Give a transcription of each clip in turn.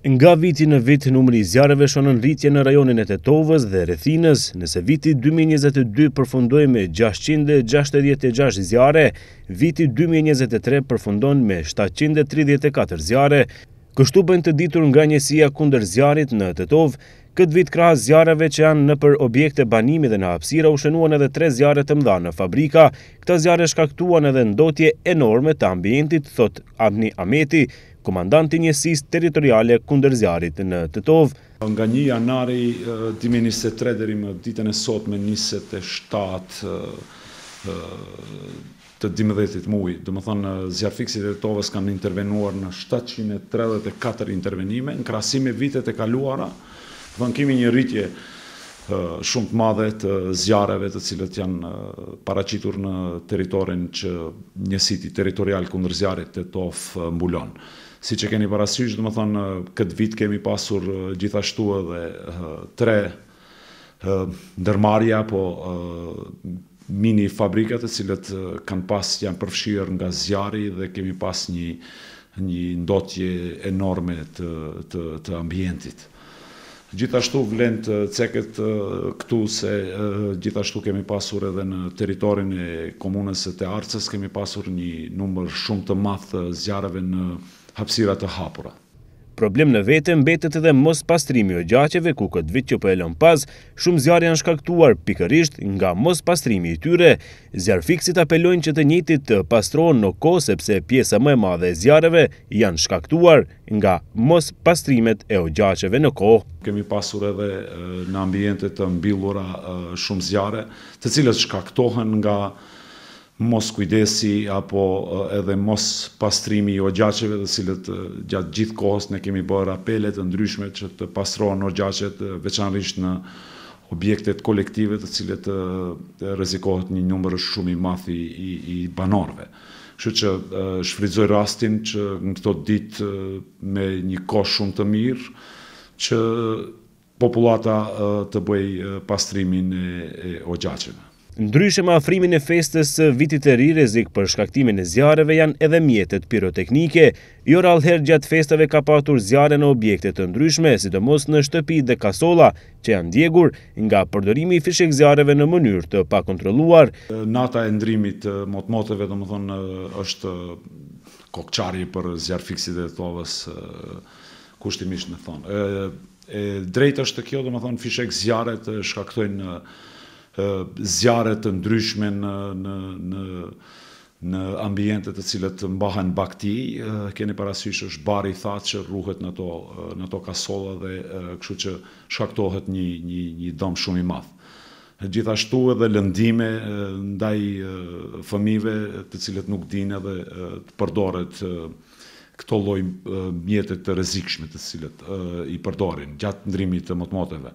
Nga viti në vit, numëri i zjarëve shonën rritje në rajonin e Tetovës dhe Rethinës, nëse viti 2022 përfundoj me 666 zjarë, viti 2023 përfundon me 734 zjarë. Kështu bën të ditur nga njësia kunder zjarit në Tetovë, Këtë vit krahas zjarëve që janë në për objekte banimi dhe në hapsira u shënuan edhe tre zjarët të mdha në fabrika. Këta zjarë shkaktuan edhe ndotje enorme të ambientit, thot Abni Ameti, komandanti njësis teritoriale kunder zjarit në të tovë. Nga një janari, dimi 23 dheri më ditën e sot me 27 të të dimëdhetit mujë. Dë më thonë, zjarëfiksit e tovës kam intervenuar në 734 intervenime, në krasime vitet e kaluara, Dhënë kemi një rritje shumë të madhe të zjarëve të cilët janë paracitur në teritorin që një siti teritorial kundër zjarët të tof mbulon. Si që keni parasysh, dhe më thonë, këtë vit kemi pasur gjithashtu edhe tre ndërmarja po mini fabrikat e cilët kanë pas janë përfshirë nga zjari dhe kemi pas një, një ndotje enorme të, të ambientit. Gjithashtu vlen të ceket këtu se gjithashtu kemi pasur edhe në teritorin e komunës e të arcës, kemi pasur një numër shumë të mathë zjarëve në hapsira të hapura problem në vete mbetet edhe mos pastrimi o gjaceve ku këtë vit që për po elon pas, shumë zjarë janë shkaktuar pikërisht nga mos pastrimi i tyre. Zjarë fiksit apelojnë që të njëtit të pastronë në ko sepse pjesa më e madhe e zjarëve janë shkaktuar nga mos pastrimet e o gjaceve në ko. Kemi pasur edhe në ambijente të mbilura shumë zjarë të cilës shkaktohen nga mos kujdesi apo eh, edhe mos pastrimi i jo ogjaqeve dhe cilët eh, gjatë gjithë kohës ne kemi bërë apelet e ndryshme që të pastrohen ogjaqet eh, veçanërisht në objektet kolektive të cilët rrezikohet një numër shumë i madh i, i banorëve. që shfrytëzoj rastin që në këto ditë me një kohë shumë të mirë që popullata të bëj pastrimin e, o ogjaqeve. Ndryshe me afrimin e festës së vitit të ri rrezik për shkaktimin e zjarreve janë edhe mjetet pirotehnike. Jo rallëherë gjatë festave ka patur zjarre në objekte të ndryshme, sidomos në shtëpi dhe kasolla, që janë ndjegur nga përdorimi i fishek zjarreve në mënyrë të pakontrolluar. Nata e ndrimit të motmoteve, domethënë është kokçari për zjarr fiksit e tovës kushtimisht në thonë. Ë e drejtë është kjo, domethënë fishek zjarre të shkaktojnë zjarët të ndryshme në, në, në, në ambientet të cilët të mbahen bakti, keni parasysh është bari thatë që rruhet në to, në to kasola dhe këshu që shaktohet një, një, një dom shumë i madhë. Gjithashtu edhe lëndime ndaj fëmive të cilët nuk dinë edhe të përdoret këto loj mjetet të rezikshme të cilët i përdorin gjatë ndrimit të motmoteve.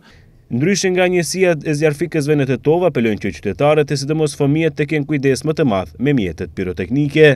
Ndryshin nga njësia e zjarfikësve në e tova, pëllon që qytetarët e sidëmos fëmijet të kënë kujdes më të madh me mjetet pyroteknike.